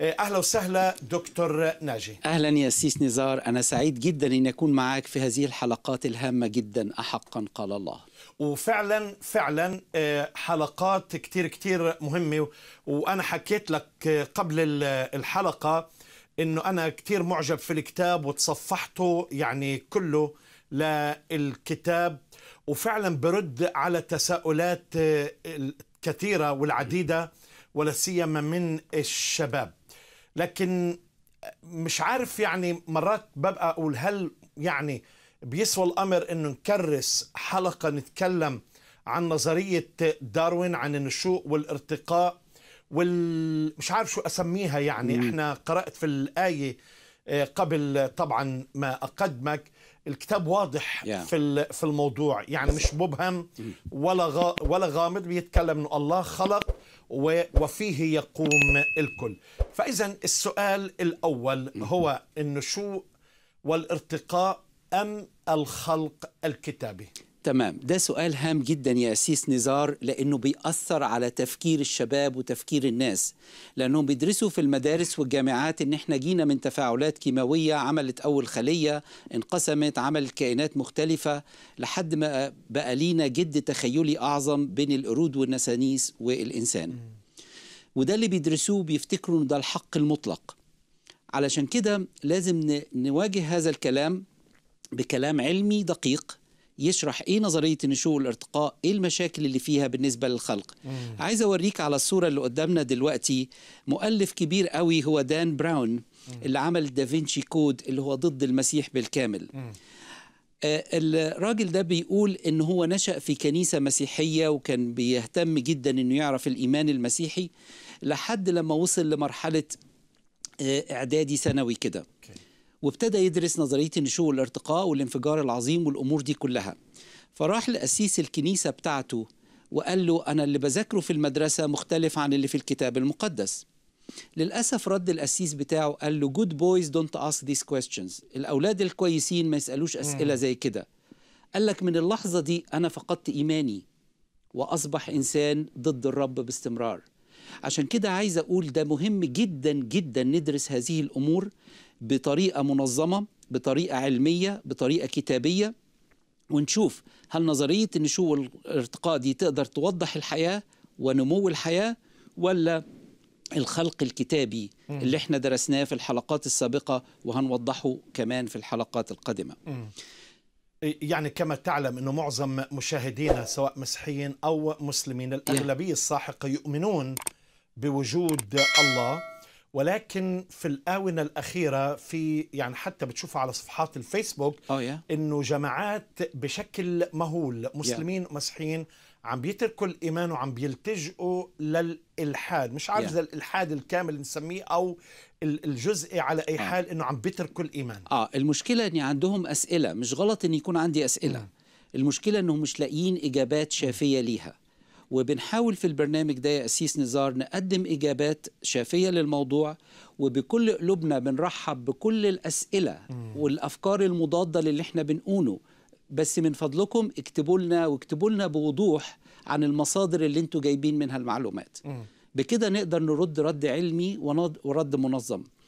آه، اهلا وسهلا دكتور ناجي اهلا يا سيس نزار انا سعيد جدا ان اكون معاك في هذه الحلقات الهامه جدا احقا قال الله وفعلا فعلا آه، حلقات كتير كتير مهمه وانا حكيت لك آه، قبل الحلقه انه انا كتير معجب في الكتاب وتصفحته يعني كله للكتاب وفعلا برد على تساؤلات كثيره والعديده ولا سيما من الشباب لكن مش عارف يعني مرات ببقى اقول هل يعني بيسوى الامر انه نكرس حلقه نتكلم عن نظريه داروين عن النشوء والارتقاء وال مش عارف شو اسميها يعني احنا قرات في الايه آه، قبل طبعا ما اقدمك الكتاب واضح yeah. في في الموضوع يعني مش مبهم ولا غا ولا غامض بيتكلم انه الله خلق وفيه يقوم الكل فاذا السؤال الاول هو النشوء والارتقاء ام الخلق الكتابي تمام ده سؤال هام جدا يا أسيس نزار لأنه بيأثر على تفكير الشباب وتفكير الناس لأنهم بيدرسوا في المدارس والجامعات إن إحنا جينا من تفاعلات كيماوية عملت أول خلية انقسمت عملت كائنات مختلفة لحد ما بقى لينا جد تخيلي أعظم بين القرود والنسانيس والإنسان وده اللي بيدرسوه بيفتكروا ده الحق المطلق علشان كده لازم نواجه هذا الكلام بكلام علمي دقيق يشرح ايه نظريه النشوء والارتقاء ايه المشاكل اللي فيها بالنسبه للخلق مم. عايز اوريك على الصوره اللي قدامنا دلوقتي مؤلف كبير قوي هو دان براون مم. اللي عمل دافينشي كود اللي هو ضد المسيح بالكامل مم. آه، الراجل ده بيقول ان هو نشأ في كنيسة مسيحية وكان بيهتم جدا انه يعرف الايمان المسيحي لحد لما وصل لمرحلة آه، اعدادي ثانوي كده okay. وابتدى يدرس نظريه النشوء والارتقاء والانفجار العظيم والامور دي كلها فراح لقسيس الكنيسه بتاعته وقال له انا اللي بذاكره في المدرسه مختلف عن اللي في الكتاب المقدس للاسف رد القسيس بتاعه قال له جود بويز دونت اسك these questions الاولاد الكويسين ما يسالوش اسئله زي كده قال لك من اللحظه دي انا فقدت ايماني واصبح انسان ضد الرب باستمرار عشان كده عايز أقول ده مهم جدا جدا ندرس هذه الأمور بطريقة منظمة بطريقة علمية بطريقة كتابية ونشوف هل نظرية النشوء والارتقاء دي تقدر توضح الحياة ونمو الحياة ولا الخلق الكتابي اللي احنا درسناه في الحلقات السابقة وهنوضحه كمان في الحلقات القادمة إيه، يعني كما تعلم أنه معظم مشاهدينا سواء مسيحيين أو مسلمين الأغلبية الساحقة يؤمنون بوجود الله ولكن في الآونة الأخيرة في يعني حتى بتشوفها على صفحات الفيسبوك oh, yeah. إنه جماعات بشكل مهول مسلمين yeah. مسيحيين عم بيتركوا الإيمان وعم بيلتجئوا للإلحاد مش عارف yeah. الإلحاد الكامل نسميه أو الجزئي على أي آه. حال إنه عم بيتركوا الإيمان آه المشكلة إن عندهم أسئلة مش غلط إن يكون عندي أسئلة المشكلة إنهم مش لاقيين إجابات شافية ليها وبنحاول في البرنامج ده يا أسيس نزار نقدم إجابات شافية للموضوع وبكل قلوبنا بنرحب بكل الأسئلة والأفكار المضادة للي احنا بنقوله بس من فضلكم اكتبوا لنا واكتبوا لنا بوضوح عن المصادر اللي انتوا جايبين منها المعلومات بكده نقدر نرد رد علمي ورد منظم